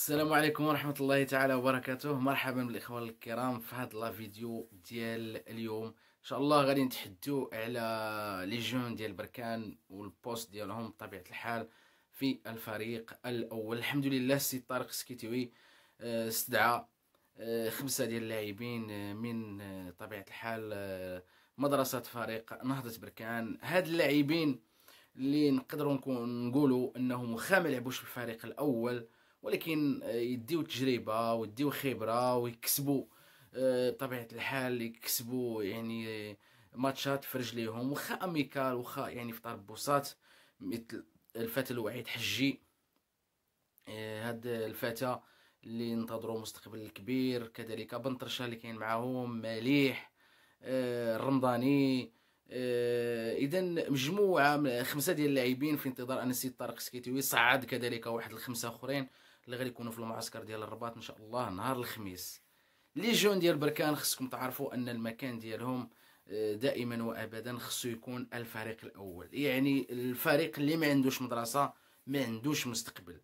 السلام عليكم ورحمة الله تعالى وبركاته مرحبا بالإخوان الكرام في هاد لا فيديو ديال اليوم إن شاء الله غادي نتحدو على لي جون ديال بركان والبوست ديالهم بطبيعة الحال في الفريق الأول الحمد لله السي طارق سكيتوي آه، استدعى آه، خمسة ديال اللاعبين آه، من طبيعة الحال مدرسة فريق نهضة بركان هاد اللاعبين اللي نقدروا نقولوا انهم واخا لعبوش في الفريق الاول ولكن آه، يديو تجربه ويديو خبره ويكسبوا آه، بطبيعه الحال يكسبوا يعني آه، ماتشات في رجليهم واخا اميكال واخا يعني في طربوسات مثل الفتى الوعيد حجي هاد الفتى اللي ينتظروا مستقبل كبير كذلك بنطرشة اللي كاين معاهم مليح الرمضاني اذا مجموعه خمسه ديال اللاعبين في انتظار ان السيد طارق سكيتي يصعد كذلك واحد الخمسه اخرين اللي غادي يكونوا في المعسكر ديال الرباط ان شاء الله نهار الخميس لي جون ديال بركان خصكم تعرفوا ان المكان ديالهم آه، دائما وابدا خصو يكون الفريق الاول يعني الفريق اللي ما عندوش مدرسه ما عندوش مستقبل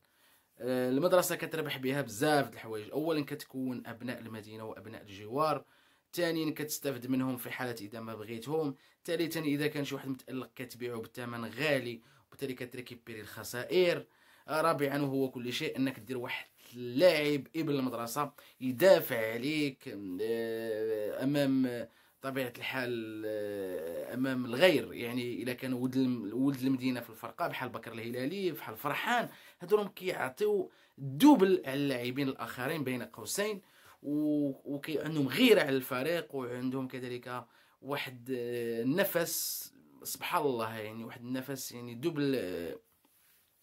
آه، المدرسه كتربح بها بزاف د الحوايج اولا كتكون ابناء المدينه وابناء الجوار ثانيا كتستافد منهم في حاله اذا ما بغيتهم ثالثا اذا كان شي واحد متالق كتبيعو بثمن غالي وبالتالي كتريكيبيري الخسائر رابعا وهو كل شيء انك دير واحد اللاعب ابن المدرسه يدافع عليك آه، امام طبيعه الحال آه، امام الغير يعني الا كان ولد ولد المدينه في الفرقه بحال بكر الهلالي بحال فرحان هذول كيعطيو دوبل على اللاعبين الاخرين بين قوسين وكي عندهم غيره على الفريق وعندهم كذلك واحد النفس آه، سبحان الله يعني واحد النفس يعني دوبل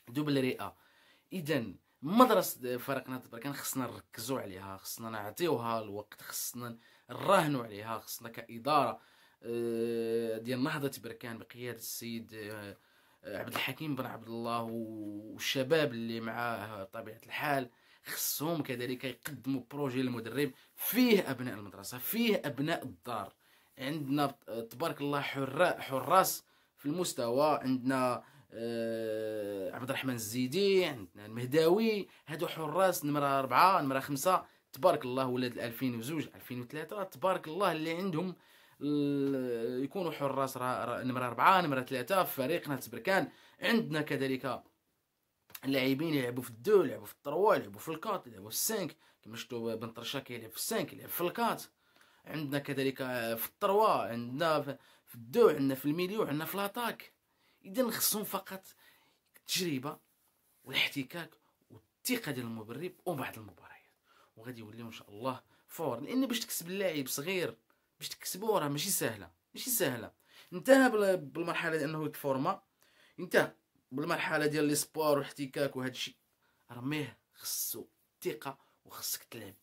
دوبل رئه اذا مدرسه فريقنا بركان خصنا نركزوا عليها خصنا نعطيوها الوقت خصنا نراهنوا عليها خصنا كاداره آه، ديال نهضه بركان بقياده السيد آه، عبد الحكيم بن عبد الله والشباب اللي معاه بطبيعه الحال خصهم كذلك يقدموا بروجي للمدرب فيه ابناء المدرسه فيه ابناء الدار عندنا تبارك الله حراس في المستوى عندنا آه عبد الرحمن الزيدي عندنا المهداوي هادو حراس نمره أربعة نمره خمسة تبارك الله ولاد 2002 2003 تبارك الله اللي عندهم يكونوا حراس نمره أربعة نمره ثلاثة في فريقنا تبركان عندنا كذلك اللاعبين يلعبوا في الدو يلعبوا في الطروا يلعبوا في الكات يلعبوا في السانك كما شفتوا بن طرشا كيلعب في السانك يلعب في الكات عندنا كذلك في الطروا عندنا في الدو عندنا في الميليو عندنا في لاطاك اذا خصهم فقط التجربه والاحتكاك والثقه ديال المدرب وبعض المباريات وغادي يوليو ان شاء الله فور لان باش تكسب اللاعب صغير باش تكسبو راه ماشي سهله ماشي سهله انتهى بالمرحله ديال انه يتفورما انتهى بالمرحله ديال لي سبور والاحتكاك وهذا الشيء راه ميه خصو الثقه وخصك تلعب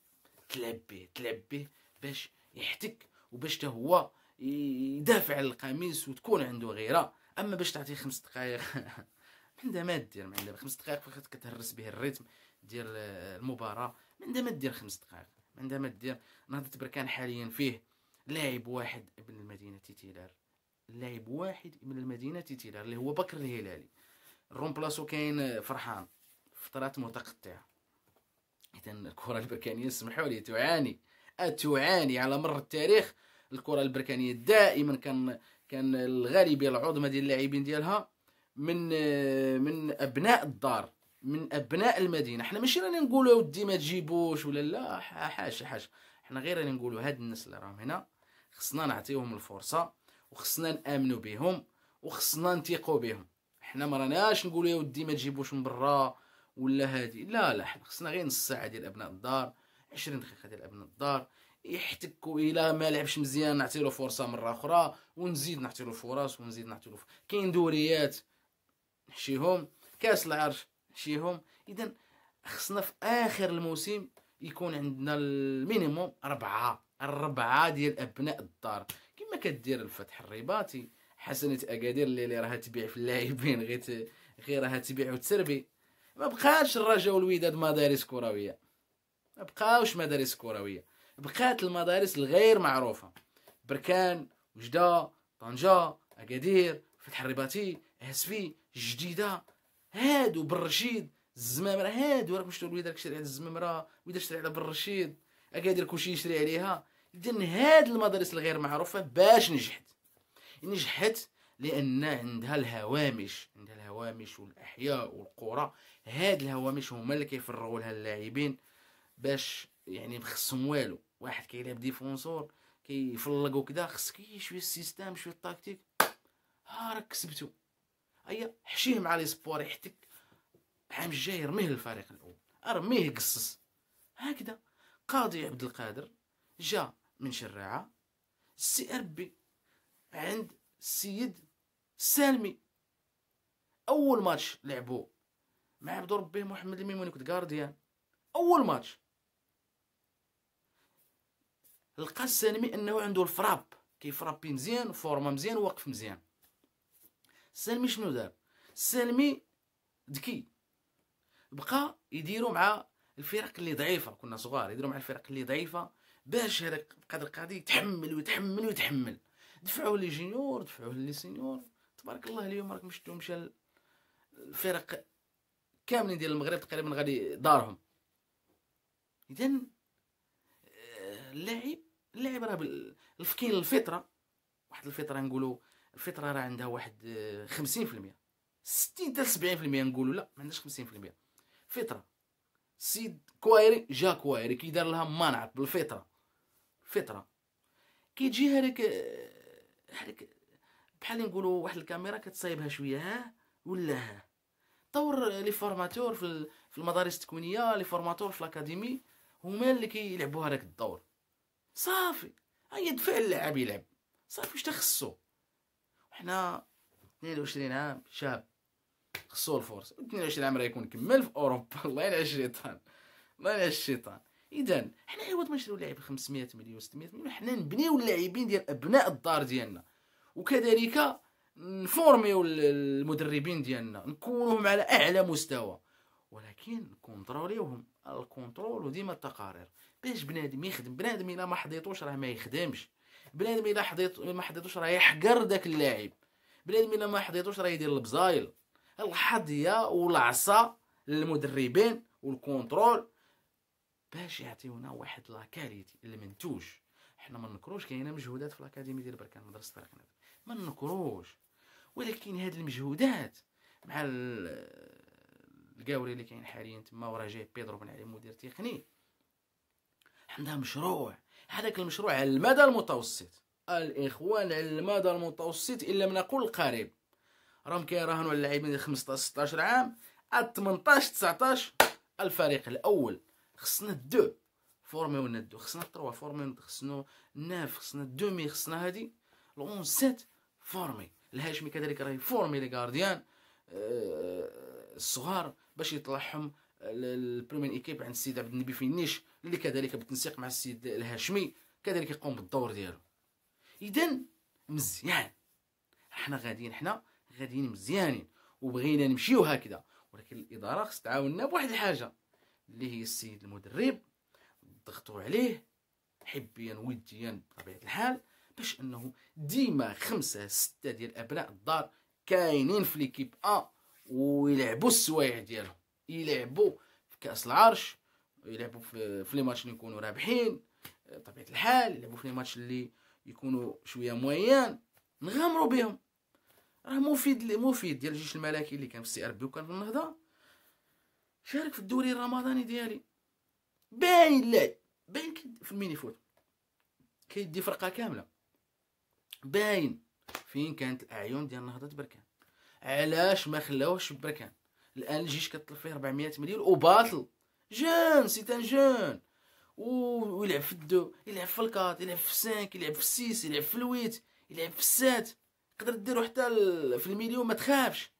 تلعب به تلعب به باش يحتك وباش حتى هو يدافع على القميص وتكون عنده غيره اما باش تعطي خمس دقائق من ما دير من عندها خمس دقائق فقط كتهرس به الريتم ديال المباراه من ما دير خمس دقائق من ما دير نهضه بركان حاليا فيه لاعب واحد ابن المدينه تيتيلار لاعب واحد ابن المدينه تيتيلار اللي هو بكر الهلالي الرون بلاصو كاين آه، فرحان فترات متقطعه اذا الكره البركانيه سمحوا لي تعاني تعاني على مر التاريخ الكره البركانيه دائما كان كان الغالبيه العظمى ديال اللاعبين ديالها من من ابناء الدار من ابناء المدينه حنا ماشي راني نقولوا ودي ما تجيبوش ولا لا حاشا حاشا حنا غير راني نقولوا هاد الناس اللي راهم هنا خصنا نعطيهم الفرصه وخصنا نامنوا بهم وخصنا نثقوا بهم حنا ما راناش نقولوا يا ودي ما تجيبوش من برا ولا هادي لا لا حنا خصنا غير نص ساعه ديال ابناء الدار 20 دقيقه ديال ابناء الدار يحتك الى ما لعبش مزيان نعطي له فرصه مره اخرى ونزيد نعطي له فرص ونزيد نعطي له كاين دوريات نحشيهم كاس العرش نحشيهم اذا خصنا في اخر الموسم يكون عندنا المينيموم أربعة الربعة ديال أبناء الدار كما كدير الفتح الرباطي حسنة أكادير اللي, اللي راها تبيع في اللاعبين غير غير راها تبيع وتسربي ما بقاش الرجاء والوداد مدارس كروية ما بقاوش مدارس كروية بقات المدارس الغير معروفة بركان وجدة طنجة أكادير فتح الرباطي هسفي جديدة هادو بالرشيد الزمامرة هادو راك مشتو الوليد راك على الزمامرة ويدا شري على بالرشيد أكادير كلشي يشري عليها إذن هاد المدارس الغير معروفة باش نجحت نجحت لان عندها الهوامش عندها الهوامش والاحياء والقرى هاد الهوامش هما اللي كيفرغوا لها اللاعبين باش يعني مخصهم والو واحد كيلعب ديفونسور كيفلق وكذا خصك شويه السيستم شويه التاكتيك ها راك كسبتو هيا حشيه مع لي سبور يحتك العام الجاي رميه للفريق الاول ارميه قصص هكذا قاضي عبد القادر جا من شراعه سي اربي عند السيد السالمي اول ماتش لعبوه مع عبد ربي محمد الميموني كنت غارديان اول ماتش لقى السلمي انه عنده الفراب كيفرابي مزيان فورما مزيان واقف مزيان السلمي شنو دار السلمي ذكي بقى يديروا مع الفرق اللي ضعيفه كنا صغار يديروا مع الفرق اللي ضعيفه باش هذاك قدر القاضي يتحمل ويتحمل ويتحمل دفعوه لي جينيور دفعوه لي سينيور تبارك الله اليوم راك مشتو مشى الفرق كاملين ديال المغرب تقريبا غادي دارهم اذا آه، اللاعب اللاعب راه الفكين الفطره واحد الفطره نقولوا الفطره راه عندها واحد 50% 60 حتى 70% نقولوا لا ما عندهاش 50% فطره سيد كوايري جا كوايري كي دار لها منعط بالفطره الفطره كي تجي هذيك آه، هذيك بحال نقولوا واحد الكاميرا كتصايبها شويه ها ولا ها طور لي فورماتور في المدارس التكوينيه لي فورماتور في الاكاديمي هما اللي كيلعبوا هذاك الدور صافي هيا دفع اللاعب يلعب صافي واش تخصو وحنا 22 عام شاب خصو الفرصه 22 عام راه يكون كمل في اوروبا الله يلعن الشيطان الله يلعن الشيطان اذا حنا عوض ما نشريو لاعب 500 مليون 600 مليون حنا نبنيو اللاعبين ديال ابناء الدار ديالنا وكذلك نفورميو المدربين ديالنا نكونوهم على اعلى مستوى ولكن كونتروليوهم الكونترول وديما التقارير باش بنادم يخدم بنادم الا ما حضيتوش راه ما يخدمش بنادم الا حضيت ما حضيتوش راه يحقر داك اللاعب بنادم الا ما حضيتوش راه يدير البزايل الحضيه والعصا للمدربين والكونترول باش يعطيونا واحد لاكاليتي المنتوج حنا ما نكروش كاينه مجهودات في الاكاديمي ديال بركان مدرسه بركان ما نكروش ولكن هاد المجهودات مع الكاوري اللي كاين حاليا تما وراه جاي بيدرو بن علي مدير تقني عندها مشروع هذاك المشروع على المدى المتوسط الاخوان على المدى المتوسط الا من نقول القريب راهم كيراهنوا على اللاعبين 15 16 عام 18 19 الفريق الاول خصنا الدو فورميو لنا الدو خصنا تروا فورميو خصنا الناف خصنا الدومي خصنا هادي الاون سيت فورمي الهاشمي كذلك راه يفورمي لي غارديان الصغار أه، باش يطلعهم البريمير آه، ايكيب عند السيد عبد النبي فينيش اللي كذلك بالتنسيق مع السيد الهاشمي كذلك يقوم بالدور ديالو اذا مزيان حنا غاديين حنا غاديين مزيانين وبغينا نمشيو هكذا ولكن الاداره خص تعاوننا بواحد الحاجه اللي هي السيد المدرب ضغطوا عليه حبيا وديا بطبيعه الحال باش انه ديما خمسة ستة ديال ابناء الدار كاينين في ليكيب ا ويلعبوا السوايع ديالهم يلعبوا في كاس العرش يلعبوا في, لي ماتش اللي يكونوا رابحين آه، طبيعه الحال يلعبوا في لي ماتش اللي يكونوا شويه مويان نغامروا بهم راه مفيد مفيد ديال الجيش الملكي اللي كان في السي ار بي وكان في النهضه شارك في الدوري الرمضاني ديالي باين اللعب باين في الميني فوت كيدي فرقه كامله باين فين كانت الاعين ديال نهضه بركان علاش ما خلاوهش بركان الان الجيش كطلب فيه 400 مليون وباطل جون تان جون ويلعب في الدو يلعب في الكات يلعب في السانك يلعب في السيس يلعب في الويت يلعب في السات تقدر ديرو حتى في المليون ما تخافش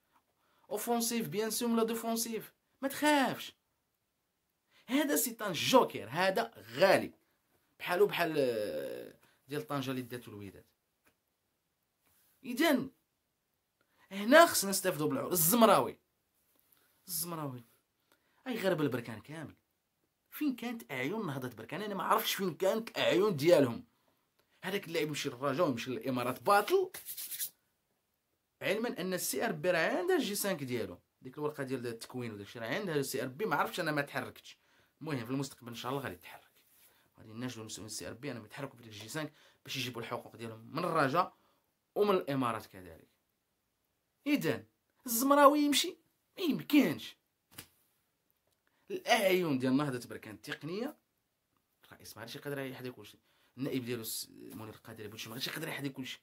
اوفونسيف بيان سور ولا ديفونسيف ما تخافش هذا تان جوكر هذا غالي بحالو بحال آه، ديال طنجه اللي داتو الوداد اذا هنا خصنا نستافدو بالعروض الزمراوي الزمراوي اي غرب البركان كامل فين كانت اعين نهضه بركان انا ما عرفتش فين كانت اعين ديالهم هذاك اللاعب مشي للرجاء ومشي للامارات باطل علما ان السي ار بي راه عندها الجي 5 ديالو ديك الورقه ديال التكوين وداكشي راه عندها السي ار بي ما عرفتش انا ما تحركتش المهم في المستقبل ان شاء الله غادي يتحرك غادي ناجلوا المسؤولين السي ار بي انا يتحركوا في الجي 5 باش يجيبوا الحقوق ديالهم من الرجاء ومن الامارات كذلك اذا الزمراوي يمشي ما يمكنش الاعين ديال نهضه بركان التقنيه الرئيس ما غاديش يقدر يحدي كلشي النائب ديالو منير القادري بوتش ما غاديش يقدر يحدي كلشي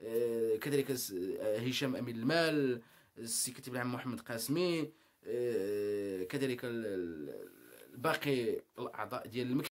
آه كذلك آه، هشام امين المال السي كتب العام محمد قاسمي آه، كذلك باقي الاعضاء ديال المكتب